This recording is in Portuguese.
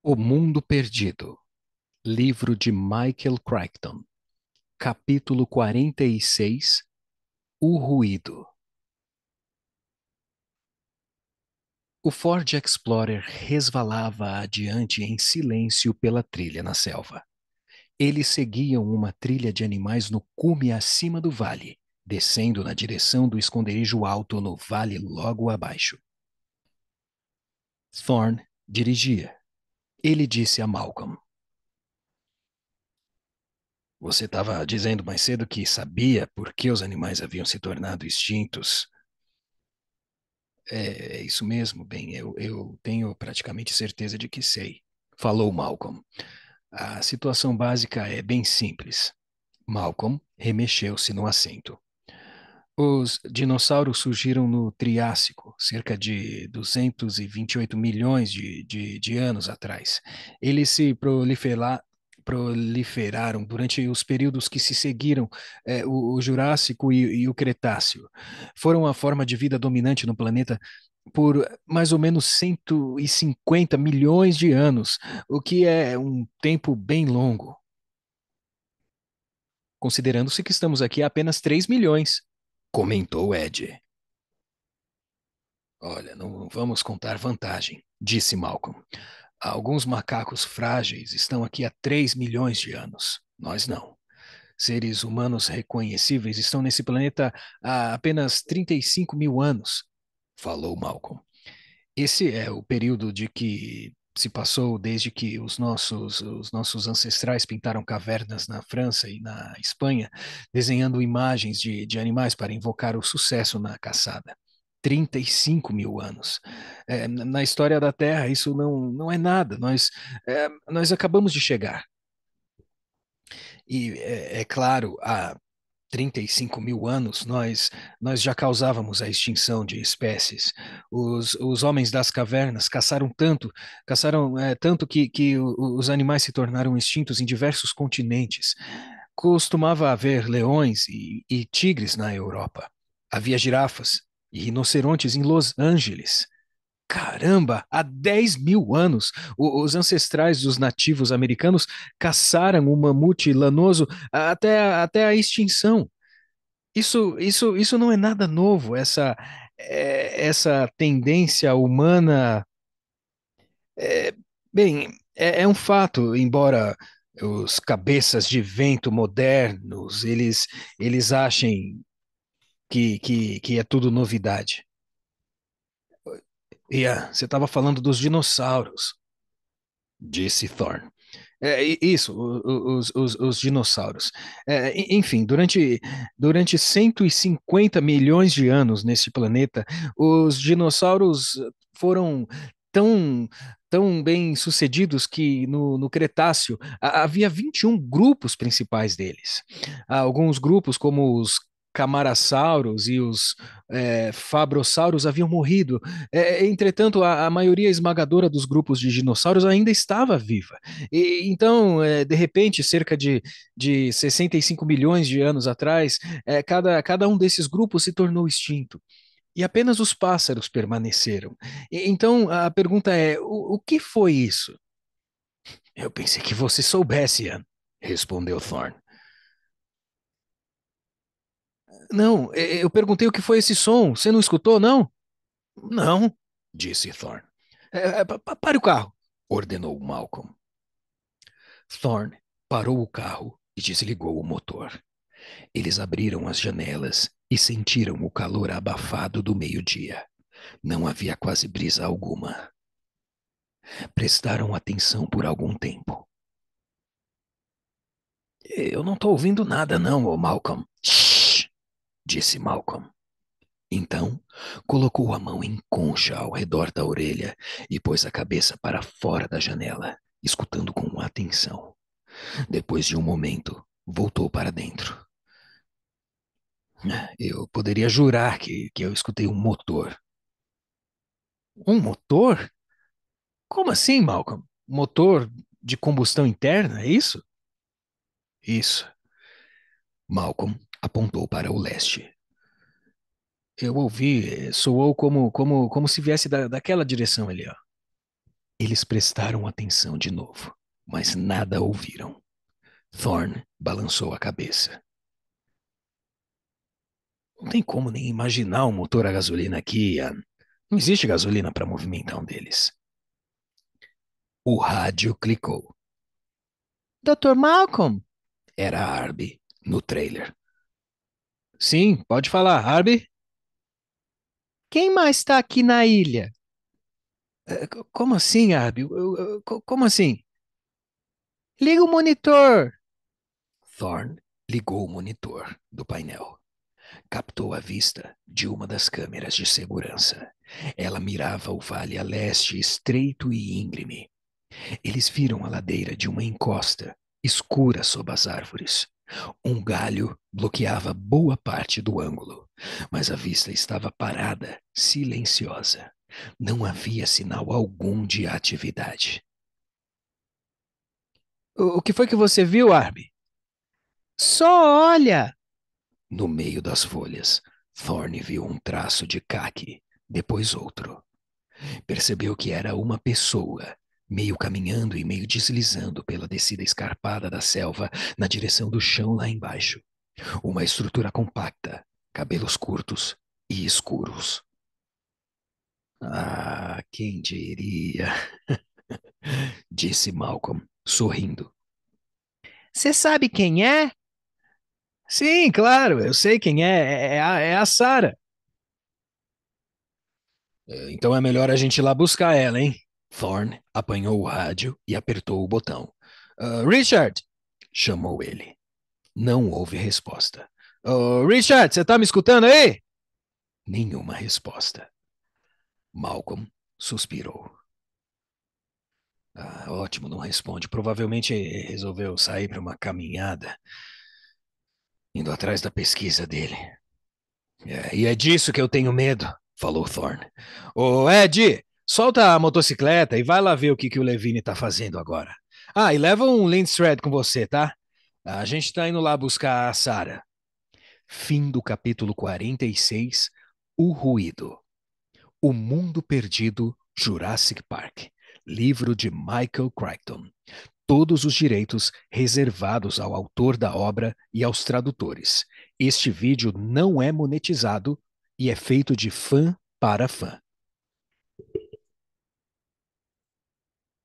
O Mundo Perdido, livro de Michael Crichton, capítulo 46 O Ruído. O Ford Explorer resvalava adiante em silêncio pela trilha na selva. Eles seguiam uma trilha de animais no cume acima do vale, descendo na direção do esconderijo alto no vale logo abaixo. Thorne dirigia ele disse a Malcolm: Você estava dizendo mais cedo que sabia por que os animais haviam se tornado extintos. É, é isso mesmo, bem, eu, eu tenho praticamente certeza de que sei, falou Malcolm. A situação básica é bem simples. Malcolm remexeu-se no assento. Os dinossauros surgiram no Triássico, cerca de 228 milhões de, de, de anos atrás. Eles se proliferaram proliferaram durante os períodos que se seguiram é, o, o, Jurássico e, e, o Cretáceo. Foram a forma de vida dominante no planeta por mais ou menos 150 milhões de anos, o que é um tempo bem longo. Considerando-se que estamos aqui há apenas 3 milhões comentou Ed. Olha, não vamos contar vantagem, disse Malcolm. Alguns macacos frágeis estão aqui há 3 milhões de anos. Nós não. Seres humanos reconhecíveis estão nesse planeta há apenas 35 mil anos, falou Malcolm. Esse é o período de que se passou desde que os nossos, os nossos ancestrais pintaram cavernas na França e na Espanha, desenhando imagens de, de animais para invocar o sucesso na caçada. 35 mil anos. É, na história da Terra, isso não, não é nada, nós, é, nós acabamos de chegar. E é, é claro, a 35 mil anos, nós, nós já causávamos a extinção de espécies. Os, os homens das cavernas caçaram tanto, caçaram é, tanto que, que os animais se tornaram extintos em diversos continentes. Costumava haver leões e, e tigres na Europa. Havia girafas e rinocerontes em Los Angeles. Caramba, há 10 mil anos, os ancestrais dos nativos americanos caçaram o mamute lanoso até, a, até a extinção. Isso, isso, isso não é nada novo, essa, é, essa tendência humana. É, bem, é, é um fato, embora os cabeças de vento modernos eles, eles achem que, que, que é tudo novidade. Ian, você estava falando dos dinossauros, disse Thorne. É, isso, os, os, os dinossauros. É, enfim, durante, durante 150 milhões de anos neste planeta, os dinossauros foram tão, tão bem sucedidos que no, no Cretáceo havia 21 grupos principais deles. alguns grupos, como os camarasauros e os é, haviam morrido. É, entretanto, a, a, maioria esmagadora dos grupos de dinossauros ainda estava viva. E, então, é, de repente, cerca de, de 65 milhões de anos atrás, cada, cada um desses grupos se tornou extinto e apenas os pássaros permaneceram. E, então a pergunta é: o, o, que foi isso? Eu pensei que você soubesse, Ian, respondeu Thorn. Não, é, é, eu perguntei o que foi esse som. Você não escutou, não? Não, disse Thorne. É, é pare o carro, ordenou Malcolm. Thorne parou o carro e desligou o motor. Eles abriram as janelas e sentiram o calor abafado do meio-dia. Não havia quase brisa alguma. Prestaram atenção por algum tempo. Eu não estou ouvindo nada, não, Malcolm disse Malcolm. Então, colocou a mão em concha ao redor da orelha e pôs a cabeça para fora da janela, escutando com atenção. Depois de um momento, voltou para dentro. Eu poderia jurar que, que eu escutei um motor. Um motor? Como assim, Malcolm? Motor de combustão interna, é isso? Isso. Malcolm apontou para o leste. Eu ouvi, soou como, como, como se viesse da, daquela direção ali, ó. Eles prestaram atenção de novo, mas nada ouviram. Thorn balançou a cabeça. Não tem como nem imaginar um motor a gasolina aqui. Ian. Não existe gasolina para movimentar um deles. O rádio clicou. Dr. Malcolm? Era a Arby, no trailer. Sim, pode falar, Harb. Quem mais está aqui na ilha? É, como assim, Harb? Como assim? Liga o monitor. Thorn ligou o monitor do painel. Captou a vista de uma das câmeras de segurança. Ela mirava o vale a leste estreito e íngreme. Eles viram a ladeira de uma encosta, escura sob as árvores. Um galho bloqueava boa parte do ângulo, mas a vista estava parada, silenciosa. Não havia sinal algum de atividade. O que foi que você viu, Arby? Só olha! No meio das folhas, Thorne viu um traço de caque, depois outro. Percebeu que era uma pessoa meio caminhando e meio deslizando pela descida escarpada da selva na direção do chão lá embaixo. Uma estrutura compacta, cabelos curtos e escuros. Ah, quem diria? Disse Malcolm, sorrindo. Você sabe quem é? Sim, claro, eu sei quem é. É, é, é a, é a Sara. É, então é melhor a gente ir lá buscar ela, hein? Thorne apanhou o rádio e apertou o botão. Uh, Richard! chamou ele. Não houve resposta. Ah, Richard, você tá me escutando aí? Nenhuma resposta. Malcolm suspirou. Ah, ótimo, não responde. Provavelmente resolveu sair para uma caminhada, indo atrás da pesquisa dele. É, e é disso que eu tenho medo, falou Thorne. Ô, Ed, Solta a motocicleta e vai lá ver o que, que o Levine tá fazendo agora. Ah, e leva um Lindstred com você, tá? A gente tá indo lá buscar a Sara. Fim do capítulo 46, O Ruído. O Mundo Perdido, Jurassic Park. Livro de Michael Crichton. Todos os direitos reservados ao autor da obra e aos tradutores. Este vídeo não é monetizado e é feito de fã para fã.